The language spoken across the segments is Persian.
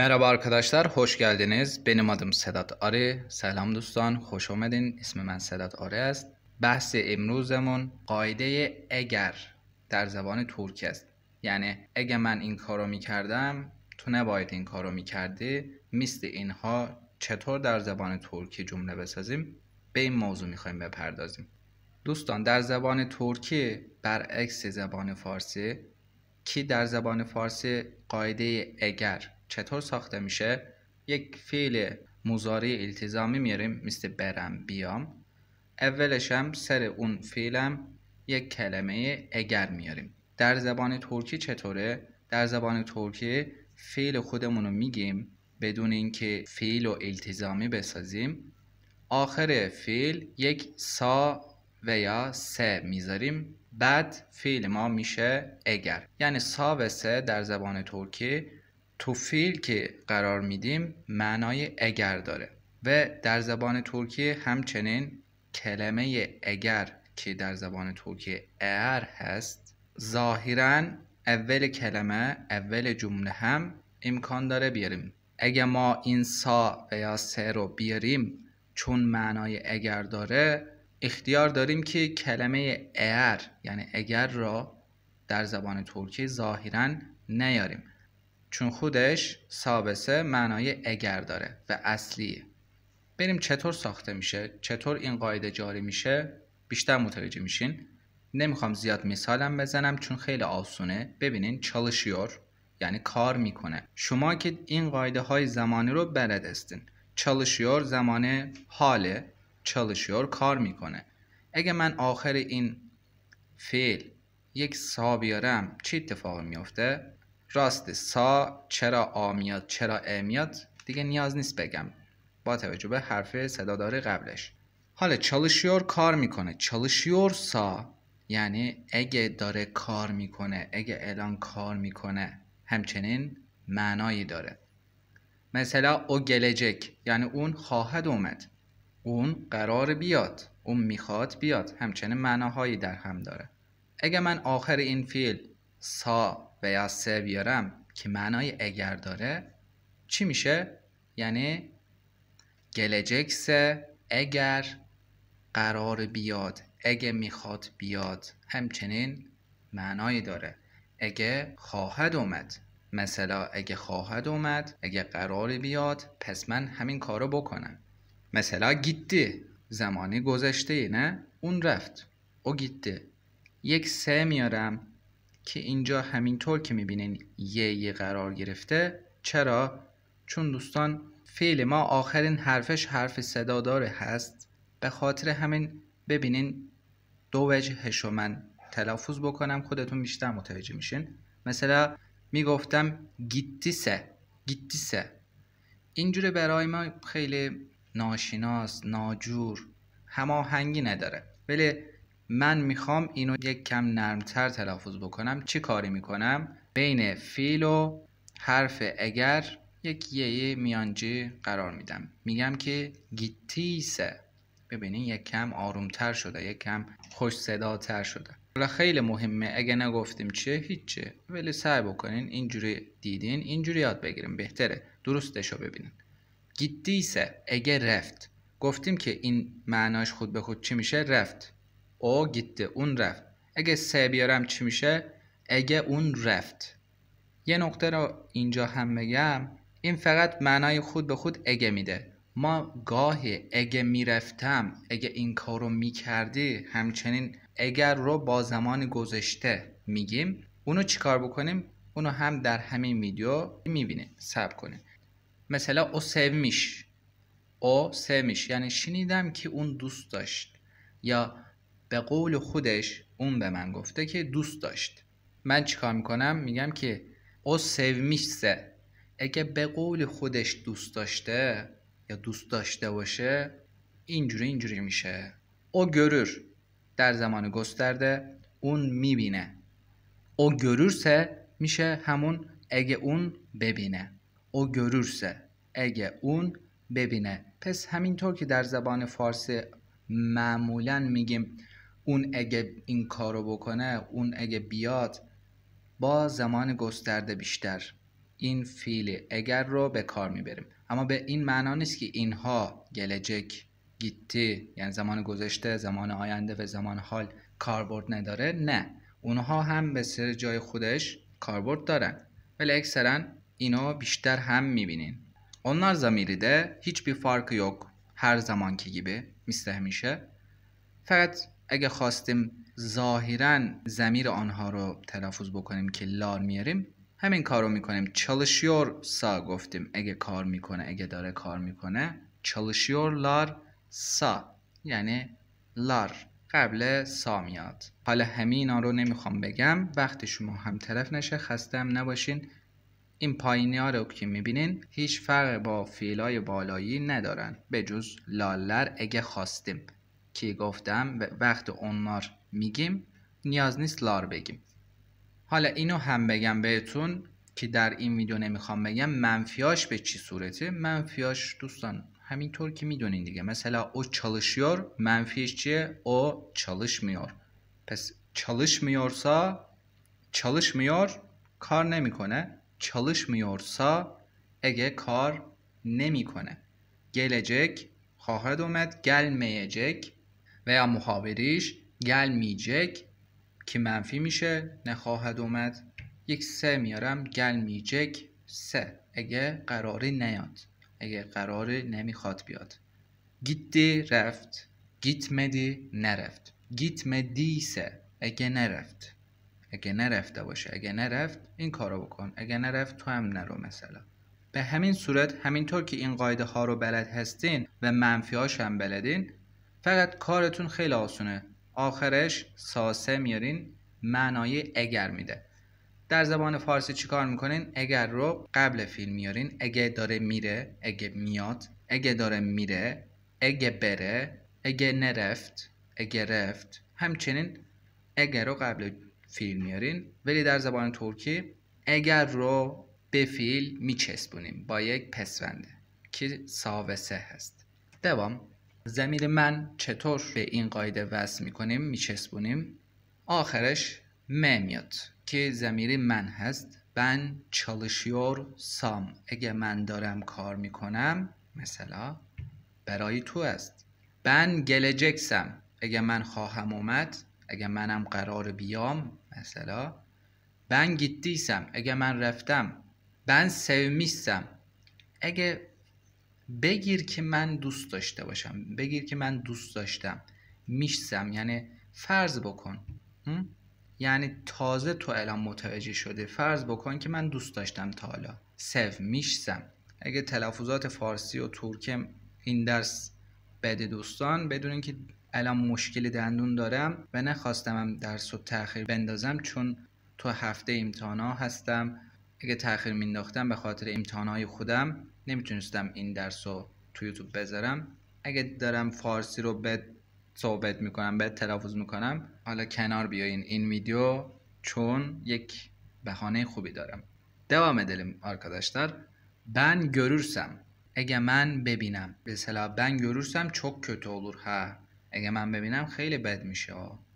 Merhaba arkadaşlar, hoş geldiniz. Benim adım Sedat Arı. دوستان, خوش آمدین اسم من Sedat Arı است. بحث امروزمون قاعده اگر در زبان ترکی است. یعنی اگه من این کارو میکردم تو نباید این کارو میکردی مثل اینها چطور در زبان ترکی جمله بسازیم به این موضوع میخوایم بپردازیم دوستان در زبان ترکی برعکس زبان فارسی که در زبان فارسی قاعده اگر چطور ساخته میشه یک فعل مزاری التزامی میاریم مثل برم بیام اولش هم سر اون فیلم یک کلمه اگر میاریم در زبان ترکی چطوره در زبان ترکی فعل خودمون رو میگیم بدون اینکه فعل و التزامی بسازیم آخر فیل یک سا و یا سه میذاریم بعد فیل ما میشه اگر یعنی سا و سه در زبان ترکی تو فیل که قرار میدیم معنای اگر داره و در زبان ترکیه همچنین کلمه اگر که در زبان ترکیه ار هست ظاهرا اول کلمه اول جمله هم امکان داره بیاریم اگر ما این سا و یا سه رو بیاریم چون معنای اگر داره اختیار داریم که کلمه اگر یعنی اگر را در زبان ترکی ظاهرا نیاریم چون خودش سابسه معنای اگر داره و اصلیه بریم چطور ساخته میشه چطور این قاعده جاری میشه بیشتر متوجه میشین نمیخوام زیاد مثالم بزنم چون خیلی آسونه ببینین çalışıyor یعنی کار میکنه شما که این قاعده های زمانی رو بلد هستین çalışıyor زمان حاله çalışıyor کار میکنه اگه من آخر این فعل یک سا بیارم چی اتفاق میافته راست سا چرا آ میاد چرا ا میاد دیگه نیاز نیست بگم با توجه به حرف داره قبلش حالا چالشیور کار میکنه چالشیور سا یعنی اگه داره کار میکنه اگه الان کار میکنه همچنین معنایی داره مثلا او گلجک یعنی اون خواهد اومد اون قرار بیاد اون میخواد بیاد همچنین معناهایی در هم داره اگه من آخر این فیل سا و یا سه بیارم که معنای اگر داره چی میشه؟ یعنی گلجکس اگر قرار بیاد اگه میخواد بیاد همچنین معنای داره اگه خواهد اومد مثلا اگه خواهد اومد اگه قرار بیاد پس من همین کارو بکنم مثلا گیتی زمانی گذشته نه اون رفت او گیتی یک سه میارم که اینجا همینطور که میبینین یه یه قرار گرفته چرا؟ چون دوستان فعل ما آخرین حرفش حرف صدا داره هست به خاطر همین ببینین دو وجهش من تلفظ بکنم خودتون بیشتر متوجه میشین مثلا میگفتم گیتیسه گیتیسه اینجوری برای ما خیلی ناشناس ناجور هماهنگی نداره ولی من میخوام اینو یک کم نرمتر تلفظ بکنم چی کاری میکنم بین فیل و حرف اگر یک یه میانجی قرار میدم میگم که گیتیسه ببینین یک کم آرومتر شده یک کم خوش تر شده خیلی مهمه اگه نگفتیم چه هیچه ولی سعی بکنین اینجوری دیدین اینجوری یاد بگیریم بهتره درستشو ببینین گیتیسه اگه رفت گفتیم که این معناش خود به خود چی میشه رفت او gitti اون رفت اگه س بیارم چی میشه اگه اون رفت یه نقطه رو اینجا هم بگم این فقط معنای خود به خود اگه میده ما گاهی اگه میرفتم اگه این رو میکردی همچنین اگر رو با زمان گذشته میگیم اونو چیکار بکنیم اونو هم در همین ویدیو میبینیم سب کنیم مثلا او میش. او میش. یعنی شنیدم که اون دوست داشت یا به قول خودش اون به من گفته که دوست داشت من چیکار میکنم میگم که او میشه، اگه به قول خودش دوست داشته یا دوست داشته باشه اینجوری اینجوری میشه او گرور در زمان گسترده اون میبینه او görürse میشه همون اگه اون ببینه او görürse اگه اون ببینه پس همینطور که در زبان فارسی معمولا میگیم اون اگه این کارو بکنه اون اگه بیاد با زمان گسترده بیشتر این فیل اگر رو به کار میبریم اما به این معنا نیست که اینها گلجک گیتی یعنی زمان گذشته زمان آینده و زمان حال کاربرد نداره نه اونها هم به سر جای خودش کاربرد دارن ولی اکثرا اینو بیشتر هم میبینین هیچ بی hiçbir یک yok زمان که gibi که میشه. فقط اگه خواستیم ظاهرا زمیر آنها رو تلفظ بکنیم که لار میاریم همین کار رو میکنیم چلشیور سا گفتیم اگه کار میکنه اگه داره کار میکنه چلشیور لار سا یعنی لار قبل سا میاد حالا همین رو نمیخوام بگم وقتی شما هم طرف نشه خستم نباشین این پایینی ها رو که میبینین هیچ فرق با فیلای بالایی ندارن به جز لالر اگه خواستیم که گفتم وقت اونار میگیم نیاز نیست لار بگیم حالا اینو هم بگم بهتون که در این ویدیو نمیخوام بگم منفیاش به چی صورته منفیاش دوستان همینطور که میدونین دیگه mesela o çalışıyor منفیش چیه o çalışmıyor پس çalışmıyorsa çalışmıyor کار نمیکنه çalışmıyorsa اگه کار نمیکنه gelecek خواهد اومد gelmeyecek و یا محاوریش گل میجک که منفی میشه نخواهد اومد یک سه میارم گل میجک سه اگه قراری نیاد اگه قراری نمیخواد بیاد گیتی رفت مدی نرفت گیت سه اگه نرفت اگه نرفته باشه اگه نرفت این کارو بکن اگه نرفت تو هم نرو مثلا به همین صورت همینطور که این قاعده ها رو بلد هستین و منفی هم بلدین فقط کارتون خیلی آسونه آخرش ساسه میارین معنای اگر میده در زبان فارسی چیکار میکنین اگر رو قبل فیلم میارین اگه داره میره اگه میاد اگه داره میره اگه بره اگه نرفت اگه رفت همچنین اگر رو قبل فیلم میارین ولی در زبان ترکی اگر رو به فیل میچسبونیم با یک پسونده که ساوسه هست دوام زمیر من چطور به این قاعده وصل میکنیم میچسبونیم آخرش م میاد که زمیر من هست بن چالشیور سام اگه من دارم کار میکنم مثلا برای تو است بن گلجکسم اگه من خواهم اومد اگه منم قرار بیام مثلا بن گیتیسم اگه من رفتم من سومیستم اگه بگیر که من دوست داشته باشم بگیر که من دوست داشتم میشم، یعنی فرض بکن یعنی تازه تو الان متوجه شده فرض بکن که من دوست داشتم تا حالا سو میشم. اگه تلفظات فارسی و ترکم این درس بده دوستان بدونین که الان مشکل دندون دارم و هم درس و تاخیر بندازم چون تو هفته امتحانا هستم اگه تاخیر مینداختم به خاطر امتحانای خودم نمیتونستم این درس رو تو یوتیوب بذارم اگه دارم فارسی رو به صحبت میکنم به تلفظ میکنم حالا کنار بیاین این ویدیو چون یک بهانه خوبی دارم دوام دلیم آرکاداشتر من گرورسم اگه من ببینم به مثلا من گرورسم چک kötü olur ها. اگه من ببینم خیلی بد میشه ها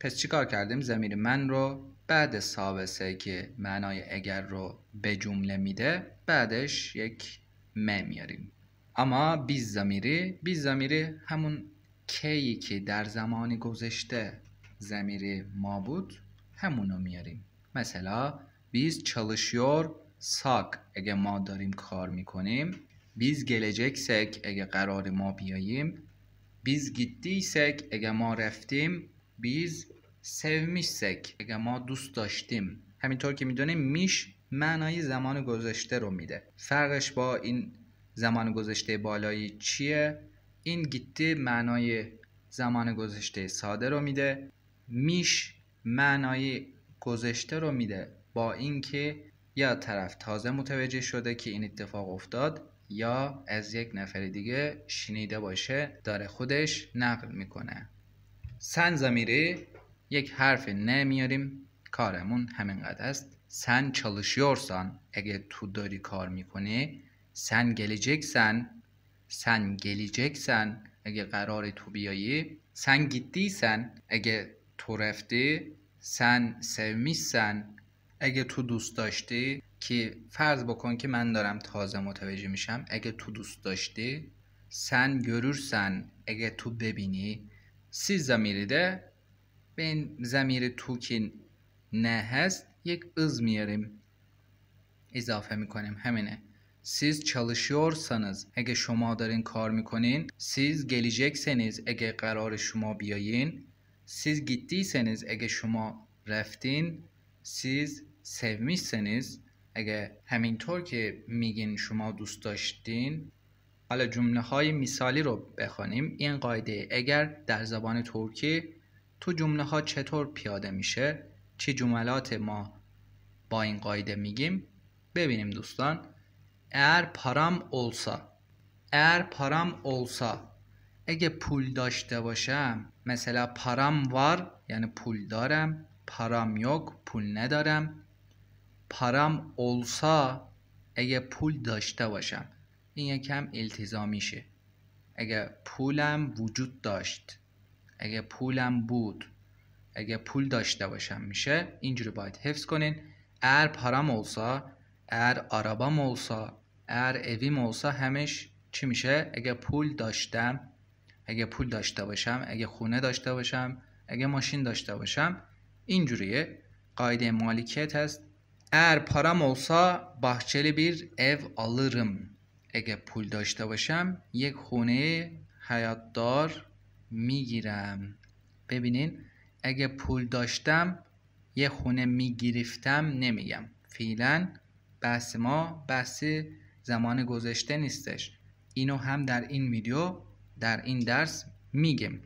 پس چیکار کردیم زمیر من رو بعد سابسه که معنای اگر رو به جمله میده بعدش یک م میاریم اما بیز زمیری بیز زمیری همون کی که در زمان گذشته زمیر ما بود همونو میاریم مثلا بیز چلشیور ساک اگه ما داریم کار میکنیم بیز سک اگه قرار ما بیاییم بیز سک اگه ما رفتیم بیز سک، اگه ما دوست داشتیم همینطور که میدونیم میش معنای زمان گذشته رو میده فرقش با این زمان گذشته بالایی چیه این گیتی معنای زمان گذشته ساده رو میده میش معنای گذشته رو میده با اینکه یا طرف تازه متوجه شده که این اتفاق افتاد یا از یک نفر دیگه شنیده باشه داره خودش نقل میکنه سن زمیری یک حرف نمیاریم کارمون همینقدر است سن çalışıyorsan اگه تو داری کار میکنی سن گلیجکسن سن گلیجکسن اگه قرار تو بیایی سن گیتیسن اگه تو رفتی سن sevmişsen اگه تو دوست داشتی که فرض بکن که من دارم تازه متوجه میشم اگه تو دوست داشتی سن گرورسن اگه تو ببینی سی زمیری ده به این زمیر تو که نه هست یک از میاریم اضافه میکنیم همینه siz çalışıyorsanız اگه شما دارین کار میکنین گلیجک سنیز اگه قرار شما بیاین siz سنیز اگه شما رفتین siz سنیز اگه همینطور که میگین شما دوست داشتین حالا جمله های مثالی رو بخوانیم این قاعده اگر در زبان ترکی تو جمله ها چطور پیاده میشه چه جملات ما با این قایده میگیم ببینیم دوستان اگر پارام اولسا اگر پارام اولسا اگه پول داشته باشم مثلا پارام وار یعنی پول دارم پارام یک پول ندارم پارام اولسا اگه پول داشته باشم این یکم التزامیشه اگه پولم وجود داشت اگه پولم بود اگه پول داشته باشم میشه اینجوری باید حفظ کنین Eğer param olsa, eğer arabam olsa, eğer evim olsa همش چی میشه؟ اگه پول داشتم اگه پول داشته باشم اگه خونه داشته باشم اگه ماشین داشته باشم اینجوریه قاعده مالکیت هست eğer param olsa bahçeli bir ev alırım. Eğer pul داشته باشم یک خونه hayatdar میگیرم. ببینین اگه پول داشتم یه خونه میگرفتم نمیگم فعلا بحث ما بحث زمان گذشته نیستش اینو هم در این ویدیو در این ders میگیم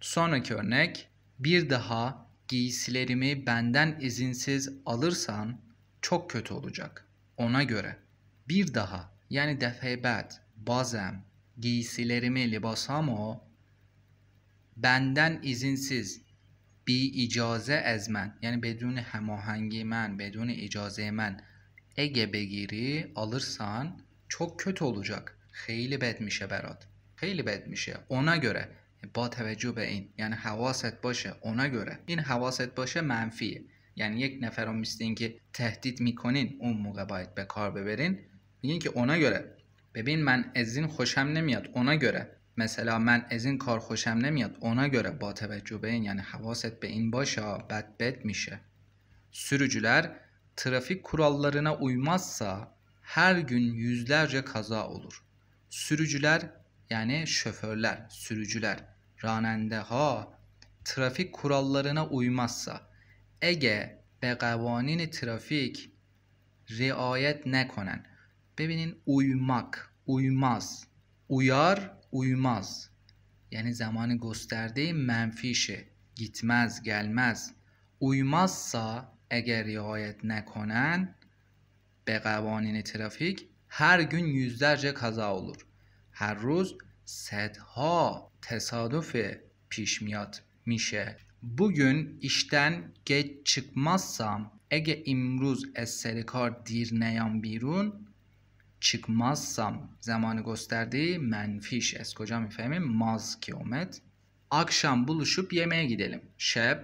sonraki örnek bir daha giysilerimi benden izinsiz alırsan çok kötü olacak ona göre bir daha yani defe bad bazen giysilerimi libasamo benden izinsiz بی اجازه از من یعنی بدون هماهنگی من بدون اجازه من اگه بگیری alırsan çok kötü olacak خیلی بد میشه برات خیلی بد میشه اونا göre با توجه به این یعنی حواست باشه اونا göre این حواست باشه منفیه یعنی یک نفر رو مثل که تهدید میکنین اون موقع باید به کار ببرین میگین که اونا göre ببین من از این خوشم نمیاد اونا göre مثلا من از این کار خوشم نمیاد اونا göre با توجه به این یعنی حواست به این باشا بد بد میشه Sürücüler trafik kurallarına uymazsa her gün yüzlerce kaza olur. Sürücüler yani şoförler, sürücüler, ranende ha trafik kurallarına uymazsa ege به قوانین ترافیک riayet nekonen. ببینین uymak, uymaz, uyar uymaz. Yani zamanı gösterdiği menfişe gitmez, gelmez. Uymazsa eğer riayet nekonen به قوانین trafik هر gün yüzlerce kaza olur. هر روز صدها تصادف پیش میاد میشه. Bugün işten geç çıkmazsam, eğer imruz es serikar dir neyam birun, çıkmazsam zamanı gösterdiği menfiş es kocam mifemim maz kiomet. Akşam buluşup yemeğe gidelim. Şeb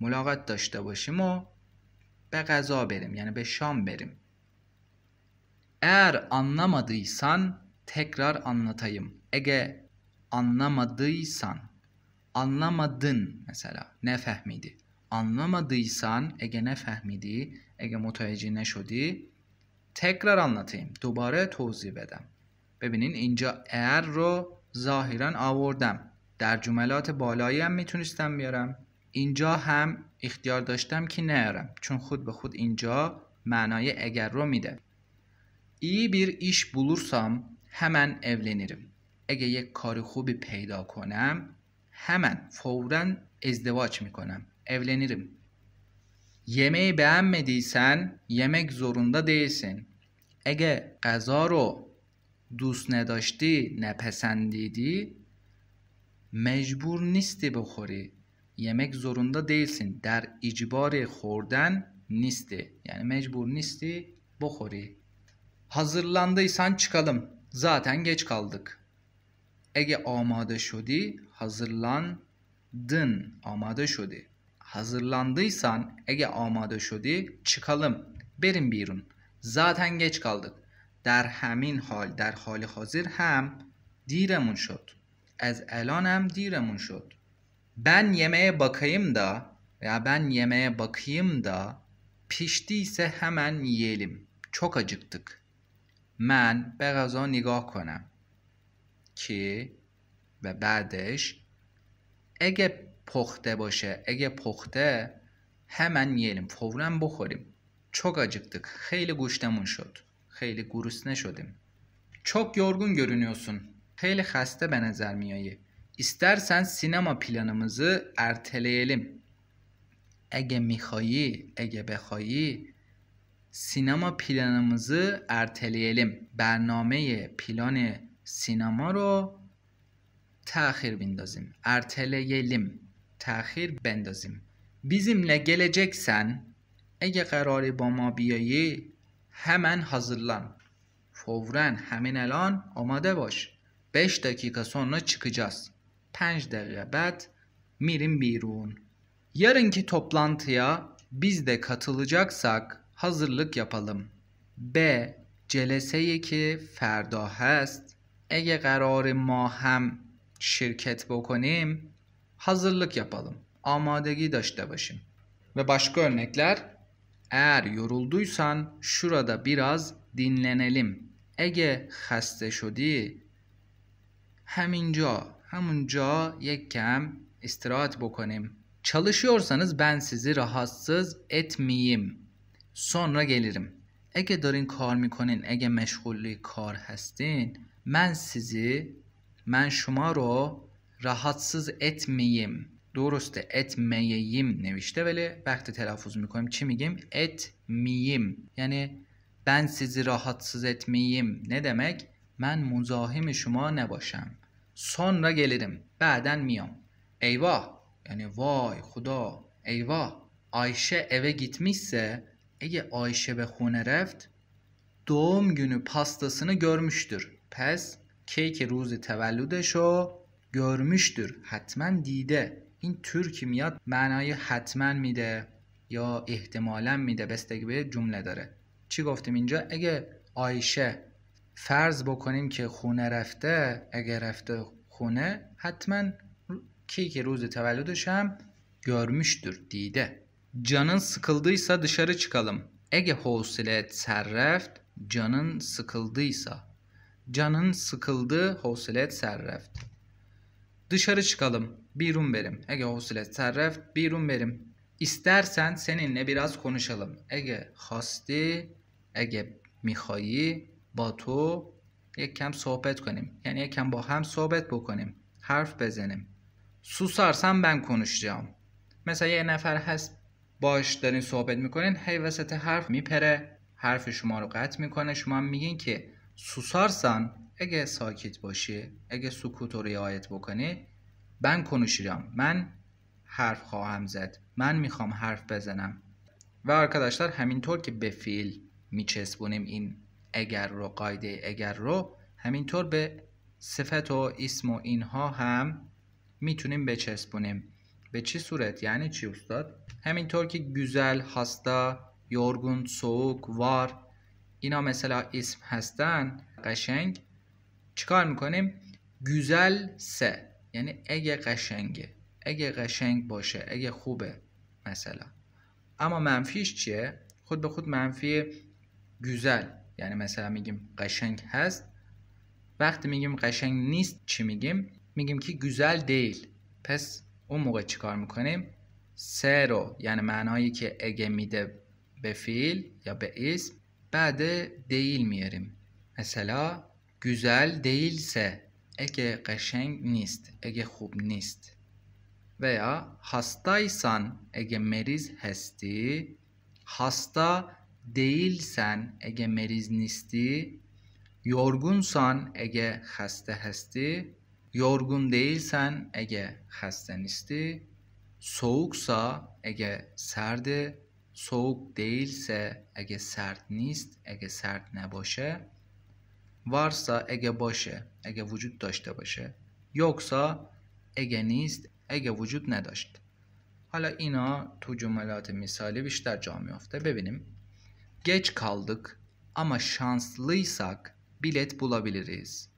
mülakat daşta başım o be gaza berim yani be şam berim. Eğer anlamadıysan tekrar anlatayım. Ege anlamadıysan anlamadın mesela ne fehmidi. Anlamadıysan ege ne fehmidi ege muteveccih ne şodi تکرار anlatayım دوباره توضیح بدم ببینین اینجا ار رو ظاهرا آوردم در جملات بالایی هم میتونستم بیارم اینجا هم اختیار داشتم که نیارم چون خود به خود اینجا معنای اگر رو میده ای بیر ایش بلورسام همان evlenirim. اگه یک کار خوبی پیدا کنم همان فورا ازدواج میکنم. evlenirim. Yemeği beğenmediysen yemek zorunda değilsin. Ege غذا رو nedaşti, نداشتی نپسندیدی مجبور نیستی yemek zorunda değilsin. Der icbari خوردن نیستی. Yani mecbur نیستی بخوری. Hazırlandıysan çıkalım. Zaten geç kaldık. Ege amade şodi, Hazırlandın. Amade şodi. Hazırlandıysan ege amade şudi çıkalım. Berin birun. Zaten geç kaldık. در همین حال در حال حاضر هم دیرمون شد از الان هم دیرمون شد ben yemeğe bakayım da ya ben yemeğe bakayım da piştiyse hemen yiyelim. Çok acıktık. من به غذا نگاه کنم. ki ve بعدش اگه پخته باشه اگه پخته همین میلیم فوراً بخوریم چوک acıktık خیلی گوشتمون شد خیلی گروس نشدیم چوک یرگون görünüyorsun خیلی خسته به نظر میایی istersen سینما planımızı ارتلیلیم اگه میخوایی اگه بخوایی سینما پلانمزی ارتلیلیم برنامه پلان سینما رو تاخیر بیندازیم ارتلیلیم تأخیر بندازیم بیزیمله geleceksen اگه قراری با ما بیایی hemen hazırlan فورا همین الان آماده باش 5 dakika sonra çıkacağız 5 dakika بعد میریم بیرون Yarınki toplantıya biz de katılacaksak hazırlık yapalım. B. جلسه که فردا هست اگه قرار ما هم شرکت بکنیم hazırlık yapalım. Amadegi daşta başım. Ve başka örnekler. Eğer yorulduysan şurada biraz dinlenelim. Ege haste şodi. Heminca, heminca yekkem istirahat bokanim. Çalışıyorsanız ben sizi rahatsız etmeyeyim. Sonra gelirim. Ege darin kar mikonin, ege meşgulli kar hastin. Ben sizi, ben şuma rahatsız etmeyeyim. Doğrusu da etmeyeyim نوشته ولی وقتی تلفظ میکنیم چی میگیم etmeyim Yani ben sizi rahatsız etmeyeyim ne demek Ben من şuma ne نباشم sonra gelirim Beden میام eyvah Yani vay. خدا eyvah Ayşe eve gitmişse eğer Ayşe ve خونه رفت doğum günü pastasını görmüştür pes کیک روز تولدشو görmüştür حتما دیده این تور که میاد معنای حتما میده یا احتمالا میده بستگی به جمله داره چی گفتیم اینجا اگه آیشه فرض بکنیم که خونه رفته اگه رفته خونه حتما کی که روز تولدش هم görmüştür دیده canın sıkıldıysa dışarı çıkalım اگه حوصله سر رفت canın sıkıldıysa canın sıkıldı حوصلت سر رفت Dışarı çıkalım. بیرون بریم verim. Ege hosile بیرون بریم rum verim. İstersen seninle biraz konuşalım. Ege hasti. Ege میخوایی با تو یک کم صحبت کنیم یعنی یک کم با هم صحبت بکنیم حرف بزنیم سوسارسم من کنuşacağım مثلا یه نفر هست باش دارین صحبت میکنین هی وسط حرف میپره حرف شما رو قطع میکنه شما میگین که سوسارسان اگه ساکت باشه اگه سکوت رو رعایت بکنه من کنوشیرم من حرف خواهم زد من میخوام حرف بزنم و arkadaşlar همینطور که به فیل میچسبونیم این اگر رو قایده اگر رو همینطور به صفت و اسم و اینها هم میتونیم بچسبونیم به چی صورت یعنی چی استاد همینطور که گوزل هستا، یورگون سوک وار اینا مثلا اسم هستن قشنگ چیکار میکنیم گوزل سه یعنی اگه قشنگه اگه قشنگ باشه اگه خوبه مثلا اما منفیش چیه خود به خود منفی گوزل یعنی مثلا میگیم قشنگ هست وقتی میگیم قشنگ نیست چی میگیم میگیم که گوزل دیل پس اون موقع چیکار میکنیم سه رو یعنی معنایی که اگه میده به فیل یا به اسم بعد دیل میاریم مثلا güzel değilse ege قشنگ نیست ege خوب نیست veya hastaysan ege meriz hesti hasta değilsen ege meriz nisti yorgunsan ege haste hesti yorgun değilsen ege haste nisti soğuksa ege serdi soğuk değilse ege sert nist ege sert ne boşe Varsa ege باشه اگه وجود داشته باشه یوکسا اگه نیست اگه وجود نداشت حالا اینا تو جملات misali بیشتر جا میافته ببینیم geç kaldık ama şanslıysak bilet bulabiliriz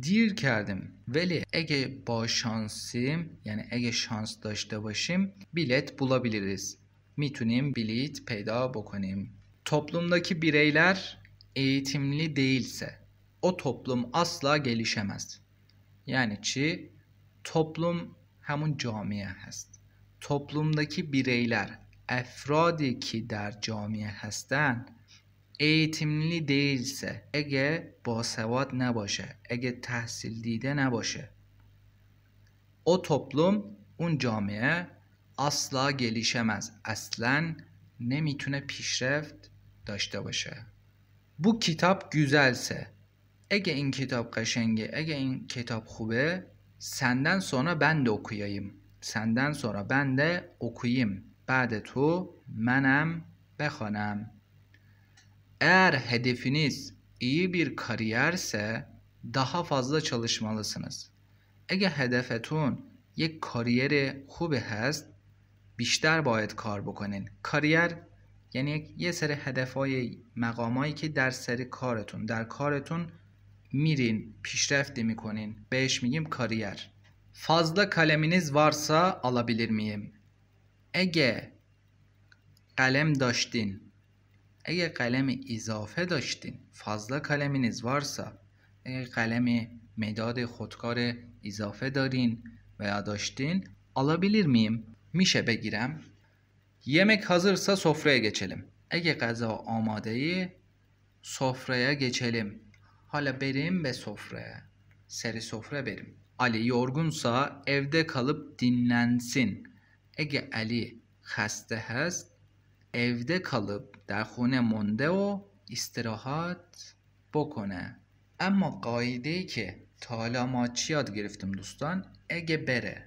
دیر کردیم ولی اگه با شانسیم یعنی اگه شانس داشته باشیم bilet bulabiliriz میتونیم بلیت پیدا بکنیم toplumdaki bireyler eğitimli değilse o toplum asla gelişemez. Yani ki toplum همون camiye هست toplumdaki bireyler efradi ki در جامعه eğitimli değilse ne باسواد ege tahsil تحصیل ne o toplum un camiye asla gelişemez اصلا نمیتونه پیشرفت داشته باشه bu kitap güzelse, ege in kitap kaşengi, ege in kitap hube, senden sonra ben de okuyayım. Senden sonra ben de okuyayım. Bade tu menem behanam. Eğer hedefiniz iyi bir kariyerse daha fazla çalışmalısınız. Ege hedefetun یک kariyeri خوبی هست بیشتر باید کار بکنین کاریر یعنی یه سری هدفهای مقامایی که در سری کارتون در کارتون میرین پیشرفتی میکنین بهش میگیم کاریر fazla kaleminiz وارسا، alabilir میم اگه قلم داشتین اگه قلم اضافه داشتین فضلا کلمینیز وارسا اگه قلم مداد خودکار اضافه دارین و یا داشتین بیلیر میم میشه بگیرم Yemek hazırsa sofraya geçelim. Ege gaza amadeyi sofraya geçelim. Hala berim ve sofraya. Seri sofra berim. Ali yorgunsa evde kalıp dinlensin. Ege Ali hasta həst, evde kalıp در خونه مونده و استراحت بکنه اما قاعده ای که تا حالا ما چی یاد گرفتیم دوستان اگه بره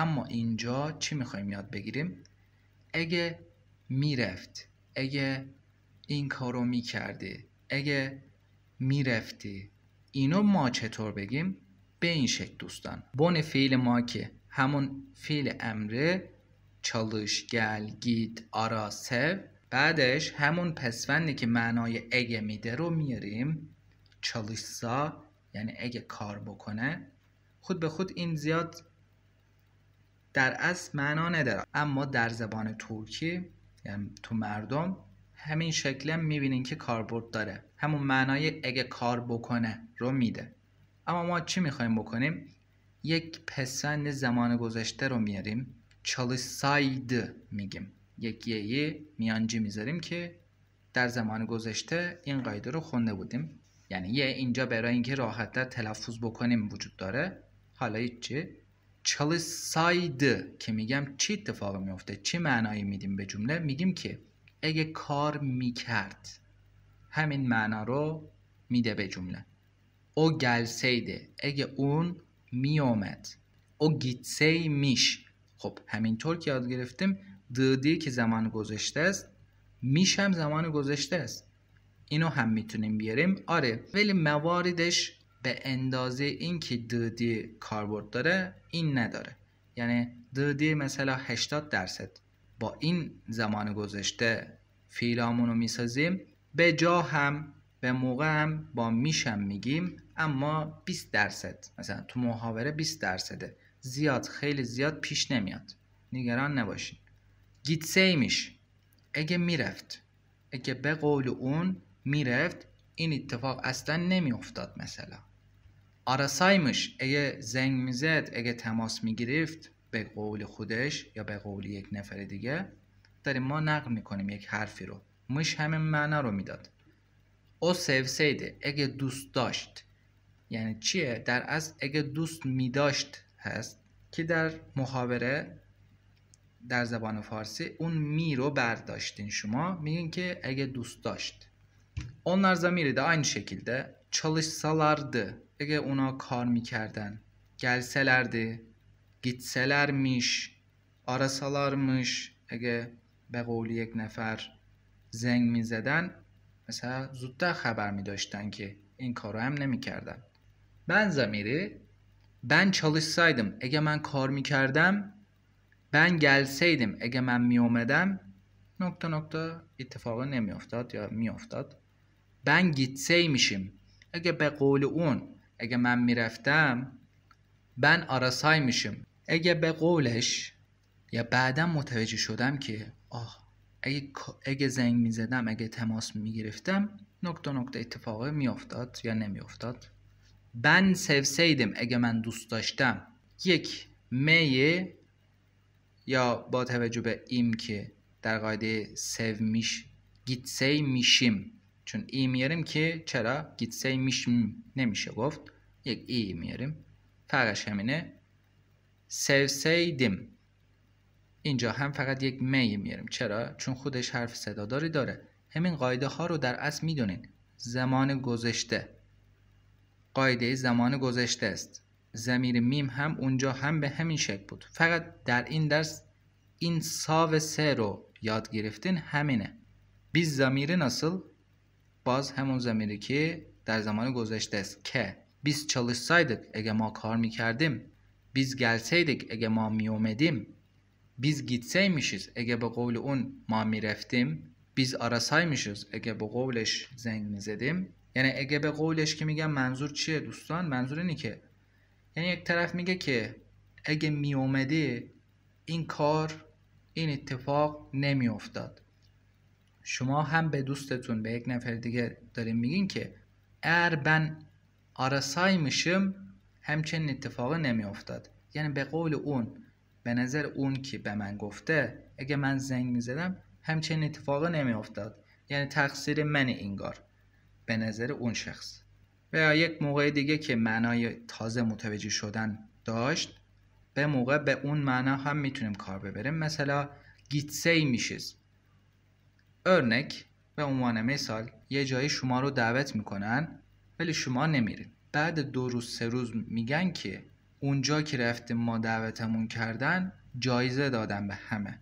اما اینجا چی میخوایم یاد بگیریم اگه میرفت اگه این کارو میکردی اگه میرفتی اینو ما چطور بگیم به این شکل دوستان بون فیل ما که همون فیل امره چالش گل گید آرا سو بعدش همون پسوندی که معنای اگه میده رو میاریم چالش سا یعنی اگه کار بکنه خود به خود این زیاد در اصل معنا نداره اما در زبان ترکی یعنی تو مردم همین شکل هم میبینین که کاربرد داره همون معنای اگه کار بکنه رو میده اما ما چی میخوایم بکنیم یک پسند زمان گذشته رو میاریم چالیساید میگیم یک یه میانجی میذاریم که در زمان گذشته این قاعده رو خونده بودیم یعنی یه اینجا برای اینکه راحتتر تلفظ بکنیم وجود داره حالا چی چلسایده که میگم چی اتفاق میفته چه معنایی میدیم به جمله میگیم که اگه کار میکرد همین معنا رو میده به جمله او گلسیده اگه اون میامد او گیتسی میش خب همینطور که یاد گرفتیم دیدی که زمان گذشته است میش هم زمان گذشته است اینو هم میتونیم بیاریم آره ولی مواردش به اندازه اینکه ددی کاربرد داره این نداره یعنی ددی مثلا 80 درصد با این زمان گذشته فیلامون میسازیم به جا هم به موقع هم با میشم میگیم اما 20 درصد مثلا تو محاوره 20 درصده زیاد خیلی زیاد پیش نمیاد نگران نباشین گیتسه میش اگه میرفت اگه به قول اون میرفت این اتفاق اصلا نمیافتاد مثلا آرسایمش اگه زنگ میزد اگه تماس میگرفت به قول خودش یا به قول یک نفر دیگه داریم ما نقل میکنیم یک حرفی رو مش همین معنا رو میداد او سیده اگه دوست داشت یعنی چیه در از اگه دوست میداشت هست که در محاوره در زبان فارسی اون می رو برداشتین شما میگین که اگه دوست داشت اون onlar این شکل aynı şekilde çalışsalardı اگه اونا کار میکردن گلسلردی گیتسلرمیش آرسالارمیش اگه به قول یک نفر زنگ میزدن مثلا زودتر خبر میداشتن که این کار رو هم نمیکردن بن زمیری بن سایدم اگه من کار میکردم بن گلسیدم اگه من میومدم نکته نکته اتفاقا نمیافتاد یا میافتاد بن بن میشیم اگه به قول اون اگه من میرفتم بن آراسای میشم اگه به قولش یا بعدا متوجه شدم که آه اگه, اگه زنگ میزدم اگه تماس میگرفتم نکته نکته اتفاقه میافتاد یا نمیافتاد بن سیدم اگه من دوست داشتم یک میه یا با توجه به ایم که در قاعده سو میش گیتسی میشیم چون ای میاریم که چرا گیتسه میش نمیشه گفت یک ای میاریم فرقش همینه اینجا هم فقط یک می میاریم چرا چون خودش حرف صداداری داره همین قایده ها رو در اصل میدونین زمان گذشته قایده زمان گذشته است زمیر میم هم اونجا هم به همین شکل بود فقط در این درس این ساو سه رو یاد گرفتین همینه بیز زمیره نسل باز همون زمینه که در زمان گذشته است که بیز سایدک اگه ما کار میکردیم بیز گلسیدک اگه ما میومدیم بیز میشیز اگه به قول اون ما میرفتیم بیز میشیز اگه به قولش زنگ میزدیم یعنی اگه به قولش که میگم منظور چیه دوستان منظور اینه که یعنی یک طرف میگه که اگه میومدی این کار این اتفاق نمیافتاد شما هم به دوستتون به یک نفر دیگه داریم میگین که اگر بن آرسای میشم همچنین اتفاقی نمیافتاد یعنی به قول اون به نظر اون که به من گفته اگه من زنگ میزدم همچنین اتفاقی نمیافتاد یعنی تقصیر من اینگار به نظر اون شخص و یا یک موقع دیگه که معنای تازه متوجه شدن داشت به موقع به اون معنا هم میتونیم کار ببریم مثلا گیتسی میشیز örnek به عنوان مثال یه جایی شما رو دعوت میکنن ولی شما نمیرید بعد دو روز سه روز میگن که اونجا که رفتیم ما دعوتمون کردن جایزه دادن به همه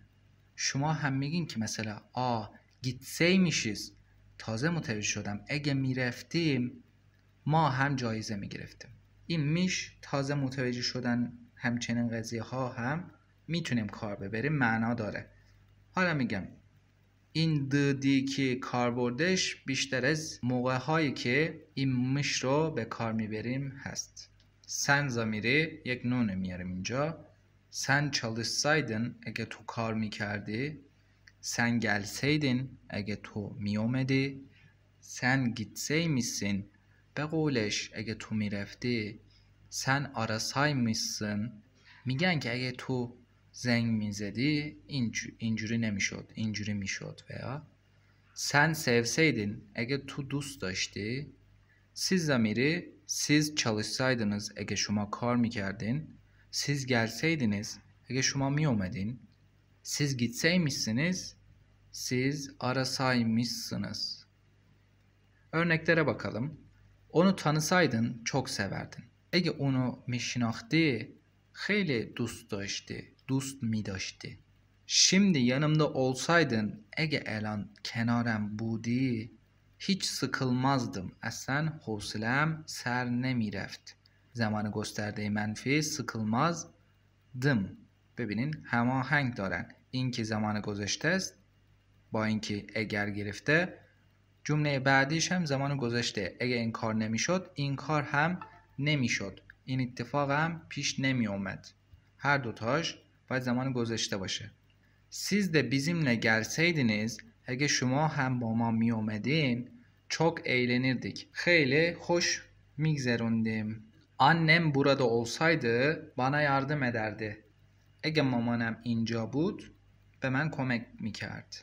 شما هم میگین که مثلا آ گیتسی میشیز تازه متوجه شدم اگه میرفتیم ما هم جایزه میگرفتیم این میش تازه متوجه شدن همچنین قضیه ها هم میتونیم کار ببریم معنا داره حالا میگم این د دی که کار بیشتر از موقع هایی که این مش رو به کار میبریم هست سن زمیره یک نونه میاریم اینجا سن سایدن اگه تو کار میکردی سن گل سیدن اگه تو میومدی سن گیت میسین به قولش اگه تو میرفتی سن آرسای میسین میگن که اگه تو zeng mizedi inc incüri ne mişod, incüri mişod veya sen sevseydin ege tu dust daşti, siz zamiri siz çalışsaydınız ege şuma kar mı kerdin, siz gelseydiniz ege şuma mi omedin, siz gitseymişsiniz, siz arasaymışsınız. Örneklere bakalım. Onu tanısaydın çok severdin. Ege onu mişinahdi, خیلی دوست داشتی دوست می داشتی Şimdi yanımda اولسایدن اگه الان کنارم بودی هیچ sıkılmazdım اصلا حوصلم سر نمیرفت زمان گسترده منفی sıkılmaz دم ببینین هماهنگ دارن این که زمان گذشته است با اینکه اگر گرفته جمله بعدیش هم زمان گذشته اگه این کار نمیشد این کار هم نمیشد این اتفاق هم پیش نمی اومد هر دوتاش و زمان گذشته باشه siz de bizimle gelseydiniz اگه شما هم با ما می اومدین çok eğlenirdik. Xeyli hoş migzerundim. Annem burada olsaydı bana yardım ederdi. Ege mamanam ince bud ve ben komek mikerd.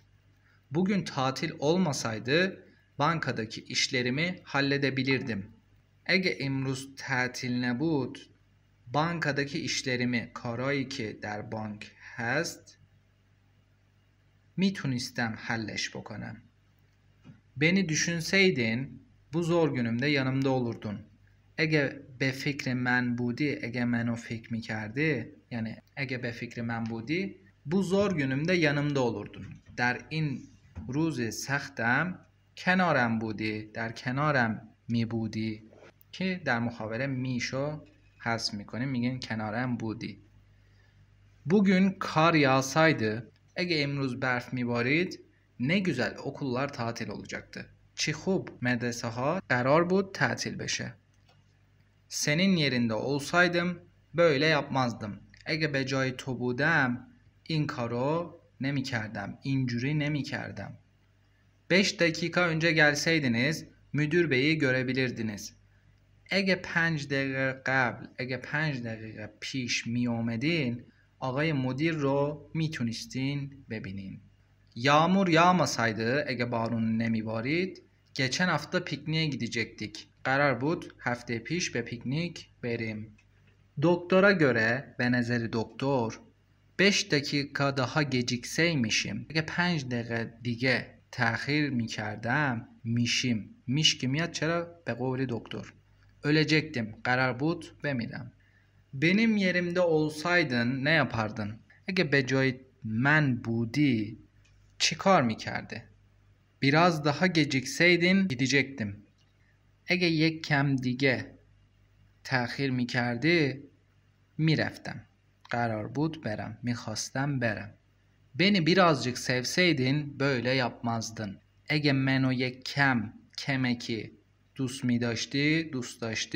Bugün tatil olmasaydı bankadaki işlerimi halledebilirdim. Ege imruz tatil ne bud bankadaki işlerimi کارایی که در بانک هست میتونستم حلش بکنم. Beni düşünseydin بو زور günümde yanımda olurdun. اگه به فکر من بودی اگه منو فکر میکردی یعنی اگه به فکر من بودی بو زور günümde yanımda olurdun. در این روز سختم کنارم بودی در کنارم میبودی که در مخابره میشو حذف میکنیم میگیم کنارم بودی Bugün kar yağsaydı, Ege emruz berf mibarid, ne güzel okullar tatil olacaktı. Çihub medreseha karar bu tatil beşe. Senin yerinde olsaydım böyle yapmazdım. Ege becai to in karo ne mi kerdem, incüri ne mi kerdem. Beş dakika önce gelseydiniz müdür beyi görebilirdiniz. اگه پنج دقیقه قبل اگه پنج دقیقه پیش می آقای مدیر رو میتونستین ببینین یامور یامasaydı اگه بارون نمیبارید geçen hafta pikniğe gidecektik قرار بود هفته پیش به پیکنیک بریم دکترا گره به نظر دکتر 5 دقیقه daha gecikse میشیم اگه پنج دقیقه دیگه تاخیر میکردم میشیم میش میاد چرا به دکتر Ölecektim. Karar bud ve Benim yerimde olsaydın ne yapardın? Ege becoyt men budi çıkar mı kerdi? Biraz daha gecikseydin gidecektim. Ege yek kem dige تأخیر می کردی می رفتم. قرار بود برم. می Beni birazcık sevseydin böyle yapmazdın. Ege o yek kem kemeki دوست می دوست دوست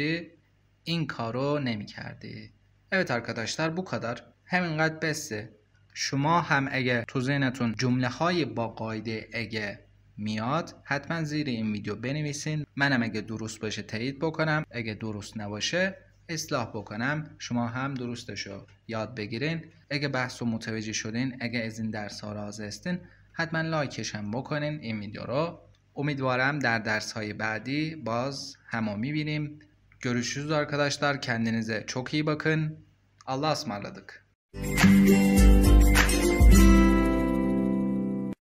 این کارو نمی کردی. Evet arkadaşlar bu kadar. همینقدر بسه. شما هم اگه تو ذهنتون جمله های با قاعده اگه میاد حتما زیر این ویدیو بنویسین منم اگه درست باشه تایید بکنم اگه درست نباشه اصلاح بکنم شما هم درستشو یاد بگیرین اگه بحث و متوجه شدین اگه از این درس ها راضی هستین حتما لایکش بکنین این ویدیو رو امیدوارم در درس های بعدی باز همو میبینیم. Görüşürüz arkadaşlar. Kendinize çok iyi bakın. Allah'a ısmarladık.